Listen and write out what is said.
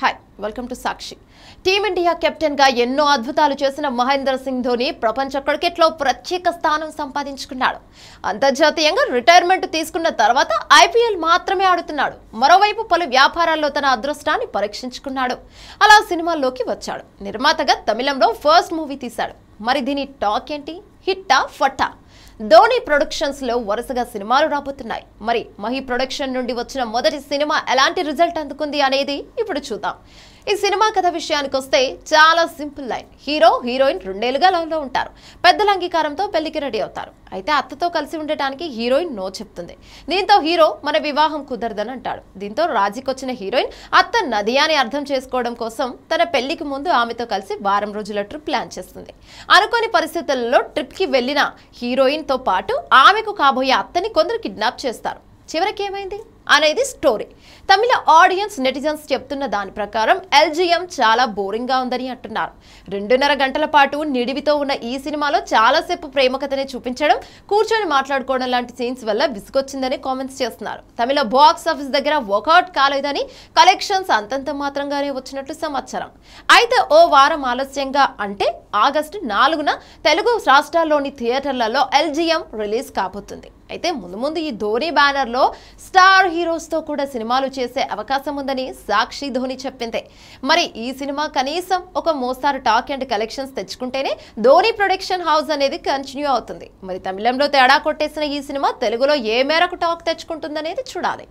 hi welcome to Sakshi team India captain గా ఎన్నో అద్భుతాలు చేసిన మహేంద్ర సింగ్ ధోని ప్రపంచ లో ప్రత్యేక స్థానం సంపాదించుకున్నాడు అంతర్జాతీయంగా రిటైర్మెంట్ తీసుకున్న తర్వాత ఐపీఎల్ మాత్రమే ఆడుతున్నాడు మరోవైపు పలు వ్యాపారాల్లో తన అదృష్టాన్ని పరీక్షించుకున్నాడు అలా సినిమాల్లోకి వచ్చాడు నిర్మాతగా తమిళంలో ఫస్ట్ మూవీ తీశాడు మరి దీని టాక్ ఏంటి హిట్టా ఫట్టా ధోని ప్రొడక్షన్స్ లో వరుసగా సినిమాలు రాబోతున్నాయి మరి మహి ప్రొడక్షన్ నుండి వచ్చిన మొదటి సినిమా ఎలాంటి రిజల్ట్ అందుకుంది అనేది ఇప్పుడు చూద్దాం ఈ సినిమా కథ విషయానికి వస్తే చాలా సింపుల్ లైన్ హీరో హీరోయిన్ రెండేళ్లుగా ఉంటారు పెద్దల అంగీకారంతో పెళ్లికి రెడీ అవుతారు అయితే అత్తతో కలిసి ఉండటానికి హీరోయిన్ నో చెప్తుంది దీంతో హీరో మన వివాహం కుదరదని అంటాడు దీంతో రాజీకొచ్చిన హీరోయిన్ అత్త నదియాని అర్థం చేసుకోవడం కోసం తన పెళ్లికి ముందు ఆమెతో కలిసి వారం రోజుల ట్రిప్ ప్లాన్ చేస్తుంది అనుకోని పరిస్థితుల్లో ట్రిప్కి వెళ్ళిన హీరోయిన్తో పాటు ఆమెకు కాబోయే అత్తని కొందరు కిడ్నాప్ చేస్తారు చివరికి ఏమైంది అనేది స్టోరీ తమిళ ఆడియన్స్ నెటిజన్స్ చెప్తున్న దాని ప్రకారం ఎల్జిఎం చాలా బోరింగ్గా ఉందని అంటున్నారు రెండున్నర గంటల పాటు నిడివితో ఉన్న ఈ సినిమాలో చాలాసేపు ప్రేమకథనే చూపించడం కూర్చొని మాట్లాడుకోవడం లాంటి సీన్స్ వల్ల విసుగొచ్చిందని కామెంట్స్ చేస్తున్నారు తమిళ బాక్స్ ఆఫీస్ దగ్గర వర్కౌట్ కాలేదని కలెక్షన్స్ అంతంత మాత్రంగానే వచ్చినట్లు సమాచారం అయితే ఓ వారం ఆలస్యంగా అంటే ఆగస్టు నాలుగున తెలుగు రాష్ట్రాల్లోని థియేటర్లలో ఎల్జిఎం రిలీజ్ కాబోతుంది అయితే ముందు ముందు ఈ ధోని బ్యానర్లో స్టార్ హీరోస్తో కూడా సినిమాలు చేసే అవకాశం ఉందని సాక్షి ధోని చెప్పింది మరి ఈ సినిమా కనీసం ఒక మోస్తారు టాక్ అండ్ కలెక్షన్స్ తెచ్చుకుంటేనే ధోని ప్రొడక్షన్ హౌస్ అనేది కంటిన్యూ అవుతుంది మరి తమిళంలో తేడా కొట్టేసిన ఈ సినిమా తెలుగులో ఏ మేరకు టాక్ తెచ్చుకుంటుందనేది చూడాలి